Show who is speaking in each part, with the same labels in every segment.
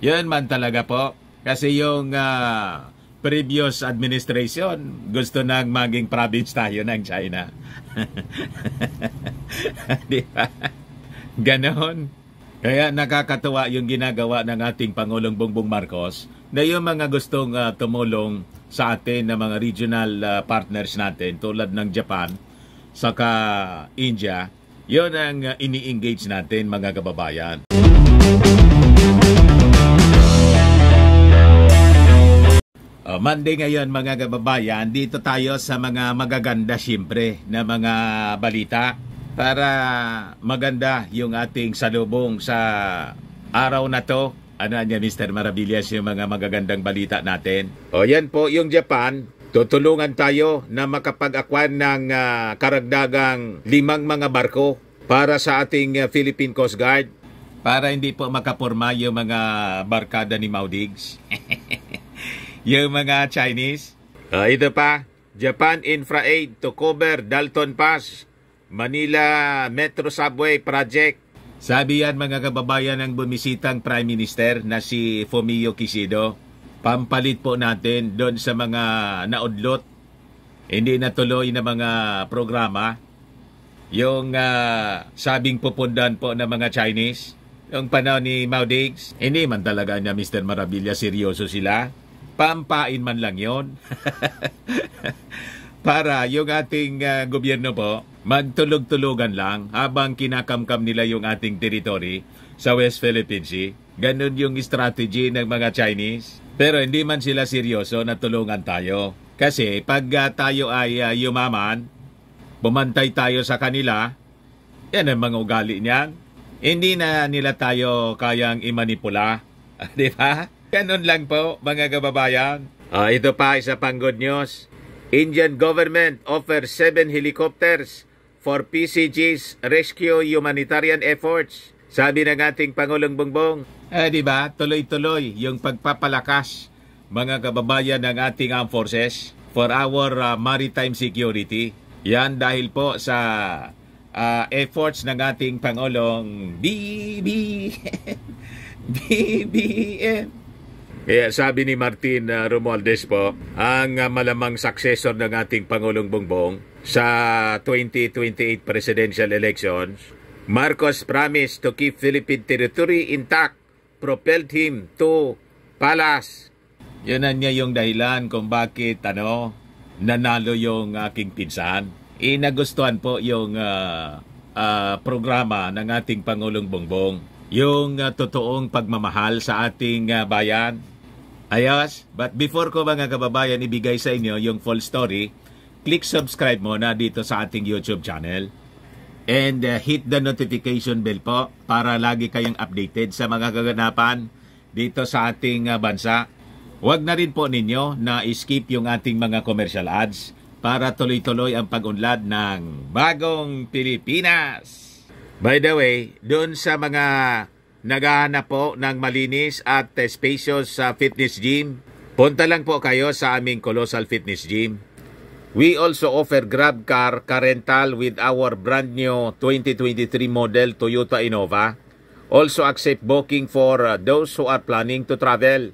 Speaker 1: Yun man talaga po. Kasi yung uh, previous administration, gusto nang maging province tayo ng China. Di ba? Ganon. Kaya nakakatuwa yung ginagawa ng ating Pangulong Bongbong Marcos na yung mga gustong uh, tumulong sa atin na mga regional uh, partners natin tulad ng Japan saka India, yon ang uh, ini-engage natin mga kababayan. Oh, Monday ngayon mga kababayan, dito tayo sa mga magaganda siyempre na mga balita para maganda yung ating salubong sa araw na to. Ano niya Mr. Marabillas yung mga magagandang balita natin? O oh, yan po yung Japan, tutulungan tayo na makapag-akwan ng uh, karagdagang limang mga barko para sa ating uh, Philippine Coast Guard para hindi po makaporma yung mga barkada ni Maudigs. yung mga Chinese? Uh, ito pa, Japan Infra Aid to cover Dalton Pass, Manila Metro Subway Project. Sabi yan mga kababayan ng bumisitang Prime Minister na si Fumio Kishido, Pampalit po natin doon sa mga naudlot, hindi natuloy na mga programa. Yung uh, sabing pupundan po ng mga Chinese, yung panahon ni Mao Diggs, hindi man talaga niya Mr. Maravilla seryoso sila pampain man lang yon para yung ating uh, gobyerno po magtulog-tulugan lang habang kinakamkam nila yung ating territory sa West Philippine Sea. Ganun yung strategy ng mga Chinese. Pero hindi man sila seryoso na tulungan tayo. Kasi pag uh, tayo ay uh, yumaman, bumantay tayo sa kanila, yan ang mga ugali niyan. Hindi na nila tayo kayang imanipula. Di ba? Ganun lang po, mga kababayan. Uh, ito pa, isa pang good news. Indian government offers 7 helicopters for PCG's rescue humanitarian efforts. Sabi ng ating Pangulong Bongbong. Eh, di ba? Tuloy-tuloy yung pagpapalakas, mga kababayan ng ating armed forces for our uh, maritime security. Yan dahil po sa uh, efforts ng ating Pangulong BB BBM Kaya sabi ni Martin uh, Romualdez po, ang uh, malamang successor ng ating Pangulong Bongbong sa 2028 presidential elections, Marcos promised to keep Philippine territory intact, propelled him to palace. Yan niya yung dahilan kung bakit ano, nanalo yung aking pinsan. Inagustuhan po yung uh, uh, programa ng ating Pangulong Bongbong yung uh, totoong pagmamahal sa ating uh, bayan. Ayos, but before ko mga kababayan ibigay sa inyo yung full story, click subscribe muna dito sa ating YouTube channel. And uh, hit the notification bell po para lagi kayong updated sa mga kaganapan dito sa ating uh, bansa. Huwag na rin po ninyo na skip yung ating mga commercial ads para tuloy-tuloy ang pag-unlad ng Bagong Pilipinas! By the way, doon sa mga naghahanap po ng malinis at spacious sa uh, fitness gym, punta lang po kayo sa aming Colossal Fitness Gym. We also offer Grab Car car rental with our brand new 2023 model Toyota Innova. Also accept booking for uh, those who are planning to travel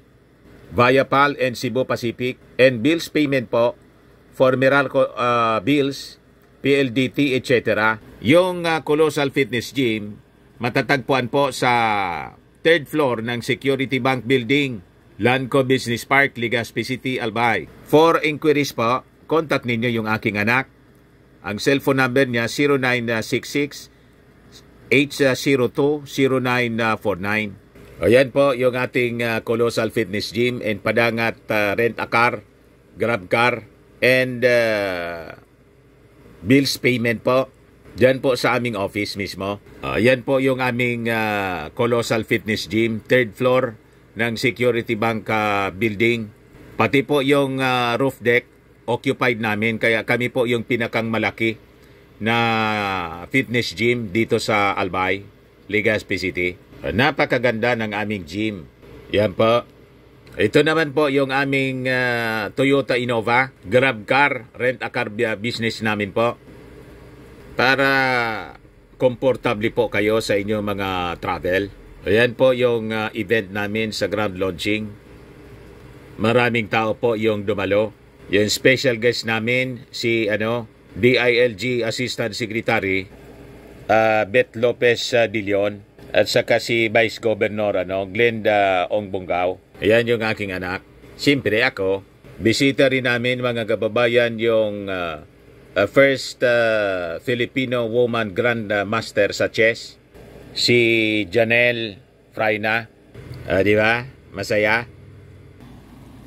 Speaker 1: via PAL and Cebu Pacific and bills payment po for Meralco uh, bills, PLDT, etc. Yung uh, Colossal Fitness Gym, matatagpuan po sa third floor ng Security Bank Building, Lanco Business Park, Legazpi City, Albay. For inquiries po, contact ninyo yung aking anak. Ang cellphone number niya 0966 802 0949. Ayan po yung ating uh, Colossal Fitness Gym and padangat uh, rent a car, grab car, and uh, bills payment po Diyan po sa aming office mismo. Uh, yan po yung aming uh, Colossal Fitness Gym, third floor ng Security Bank uh, building. Pati po yung uh, roof deck occupied namin kaya kami po yung pinakang malaki na fitness gym dito sa Albay, Legazpi City. Uh, napakaganda ng aming gym. Yan po. Ito naman po yung aming uh, Toyota Innova, Grab Car, Rent a Car business namin po para komportable po kayo sa inyong mga travel. Ayan po yung uh, event namin sa Grand launching. Maraming tao po yung dumalo. Yung special guest namin si ano DILG Assistant Secretary uh, Beth Lopez uh, ah, De Leon at saka si Vice Governor ano Glenda Ongbongaw. Ayan yung aking anak. Siyempre ako, bisita rin namin mga kababayan yung uh, uh, first uh, Filipino woman grand uh, master sa chess si Janelle Fryna uh, di ba masaya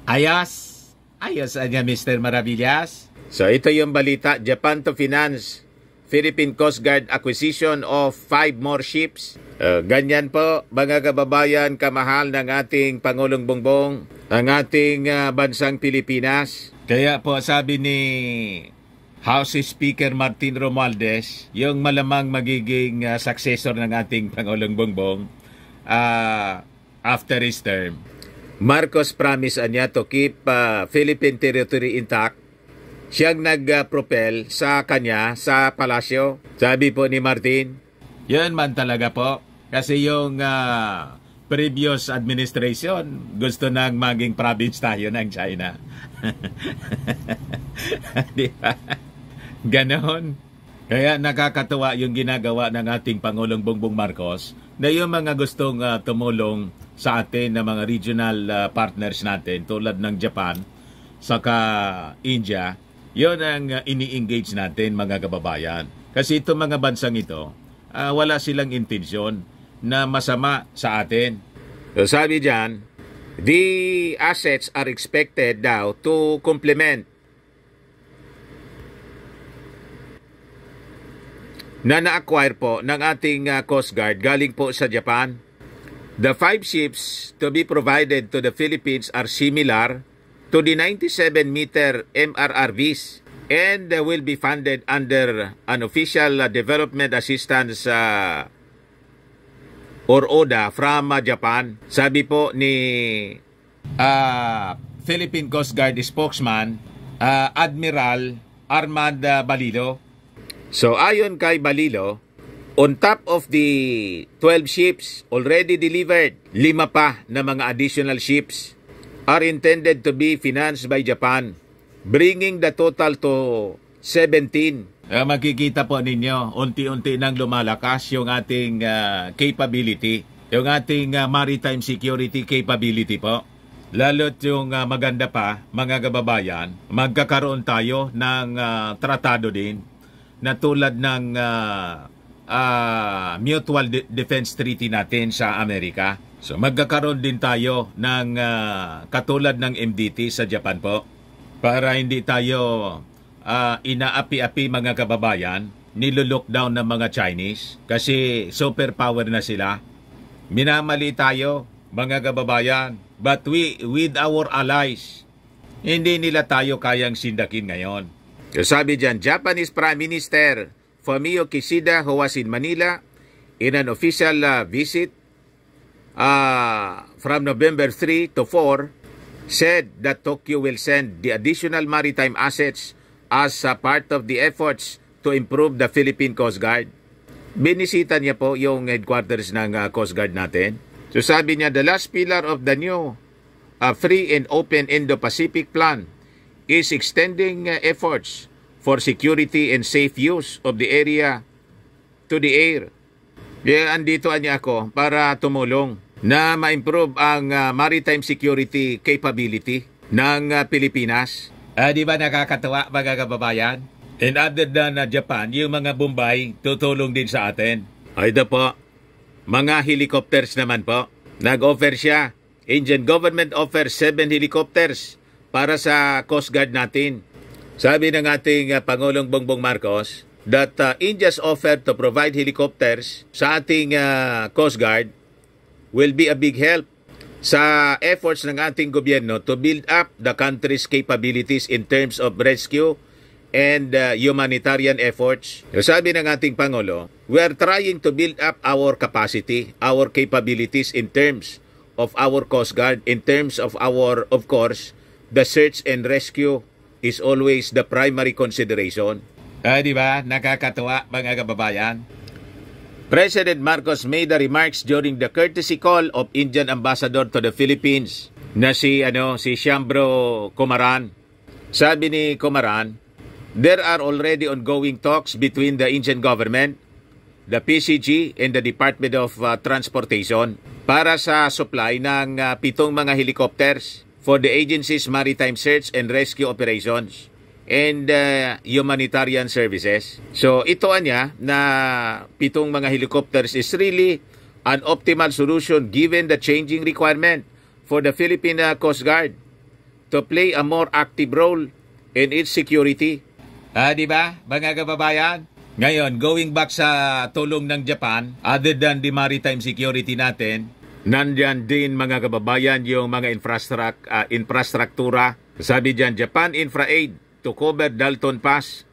Speaker 1: ayas ayos niya Mr. Maravillas so ito yung balita Japan to finance Philippine Coast Guard acquisition of five more ships. Uh, ganyan po mga kababayan kamahal ng ating Pangulong Bongbong, ang ating uh, bansang Pilipinas. Kaya po sabi ni House Speaker Martin Romualdez, yung malamang magiging uh, successor ng ating Pangulong Bongbong uh, after his term. Marcos promised niya to keep uh, Philippine territory intact. Siyang nag-propel sa kanya sa palasyo. Sabi po ni Martin. Yan man talaga po. Kasi yung uh, previous administration, gusto nang maging province tayo ng China. Di ba? Ganon. Kaya nakakatuwa yung ginagawa ng ating Pangulong Bongbong Marcos na yung mga gustong uh, tumulong sa atin na mga regional uh, partners natin tulad ng Japan saka India, yon ang uh, ini-engage natin mga kababayan. Kasi itong mga bansang ito, uh, wala silang intensyon na masama sa atin. So sabi diyan, the assets are expected now to complement na na-acquire po ng ating uh, Coast Guard galing po sa Japan. The five ships to be provided to the Philippines are similar to the 97-meter MRRVs and uh, will be funded under an official uh, development assistance uh, or ODA from uh, Japan. Sabi po ni uh, Philippine Coast Guard spokesman, uh, Admiral Armand uh, Balilo, So ayon kay Balilo, on top of the 12 ships already delivered, lima pa na mga additional ships are intended to be financed by Japan, bringing the total to 17. Uh, eh, makikita po ninyo, unti-unti nang lumalakas yung ating uh, capability, yung ating uh, maritime security capability po. Lalo't yung uh, maganda pa, mga kababayan, magkakaroon tayo ng uh, tratado din na tulad ng uh, uh, Mutual De- Defense Treaty natin sa Amerika. So magkakaroon din tayo ng uh, katulad ng MDT sa Japan po para hindi tayo uh, inaapi-api mga kababayan nilolockdown ng mga Chinese kasi superpower na sila. Minamali tayo mga kababayan but we with our allies hindi nila tayo kayang sindakin ngayon. Sabi dyan, Japanese Prime Minister Fumio Kishida who was in Manila in an official uh, visit uh, from November 3 to 4 said that Tokyo will send the additional maritime assets as a part of the efforts to improve the Philippine Coast Guard. Binisita niya po yung headquarters ng uh, Coast Guard natin. So sabi niya, the last pillar of the new uh, free and open Indo-Pacific plan is extending uh, efforts for security and safe use of the area to the air. Yeah, andito niya ako para tumulong na ma-improve ang uh, maritime security capability ng uh, Pilipinas. Uh, di ba nakakatawa mga kababayan? And other than uh, Japan, yung mga Bombay tutulong din sa atin. Ay da po, mga helicopters naman po. Nag-offer siya. Indian government offers 7 helicopters para sa Coast Guard natin. Sabi ng ating uh, Pangulong Bongbong Marcos that uh, India's offer to provide helicopters sa ating uh, Coast Guard will be a big help sa efforts ng ating gobyerno to build up the country's capabilities in terms of rescue and uh, humanitarian efforts. Sabi ng ating Pangulo, we are trying to build up our capacity, our capabilities in terms of our Coast Guard, in terms of our, of course, the search and rescue is always the primary consideration. Ah, di ba? Nakakatuwa, mga kababayan. President Marcos made the remarks during the courtesy call of Indian Ambassador to the Philippines na si ano si Shambro Kumaran. Sabi ni Kumaran, there are already ongoing talks between the Indian government, the PCG and the Department of uh, Transportation para sa supply ng uh, pitong mga helicopters for the agency's maritime search and rescue operations and uh, humanitarian services. So ito niya na pitong mga helicopters is really an optimal solution given the changing requirement for the Philippine uh, Coast Guard to play a more active role in its security. Ah, di ba, mga kababayan? Ngayon, going back sa tulong ng Japan, other than the maritime security natin, Nandiyan din mga kababayan yung mga infrastruct, uh, ah, infrastruktura. Sabi dyan, Japan InfraAid to cover Dalton Pass,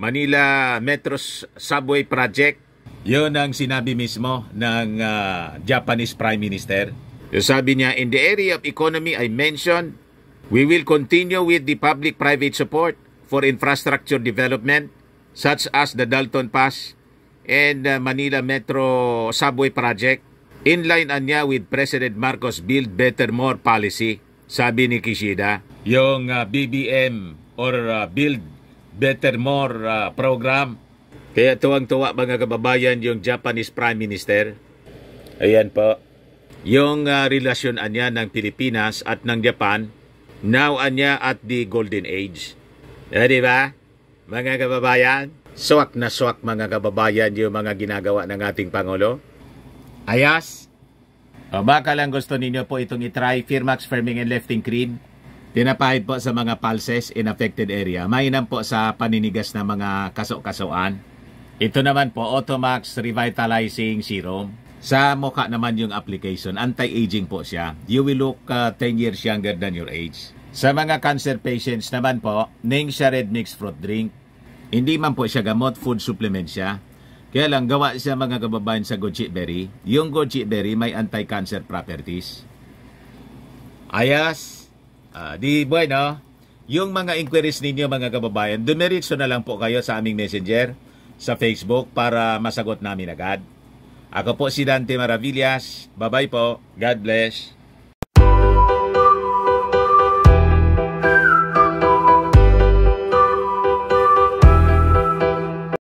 Speaker 1: Manila Metro Subway Project. Yun ang sinabi mismo ng uh, Japanese Prime Minister. Sabi niya, in the area of economy I mentioned, we will continue with the public-private support for infrastructure development such as the Dalton Pass and uh, Manila Metro Subway Project Inline anya with President Marcos Build Better More policy, sabi ni Kishida. Yung uh, ah, BBM or uh, Build Better More uh, program. Kaya tuwang-tuwa mga kababayan yung Japanese Prime Minister. Ayan po. Yung uh, relasyon anya ng Pilipinas at ng Japan, now anya at the Golden Age. Eh, di ba? Mga kababayan, swak na swak mga kababayan yung mga ginagawa ng ating Pangulo. Ayas. O baka lang gusto ninyo po itong itry, Firmax Firming and Lifting Cream. Tinapahid po sa mga pulses in affected area. Mainam po sa paninigas ng mga kaso kasuan Ito naman po, Automax Revitalizing Serum. Sa mukha naman yung application, anti-aging po siya. You will look uh, 10 years younger than your age. Sa mga cancer patients naman po, Ningxia Red Mixed Fruit Drink. Hindi man po siya gamot, food supplement siya. Kaya lang, gawa siya mga kababayan sa goji berry, yung goji berry may anti-cancer properties. Ayas, uh, di bueno, yung mga inquiries ninyo mga kababayan, dumiritso na lang po kayo sa aming messenger, sa Facebook para masagot namin agad. Ako po si Dante Maravillas. Bye-bye po. God bless.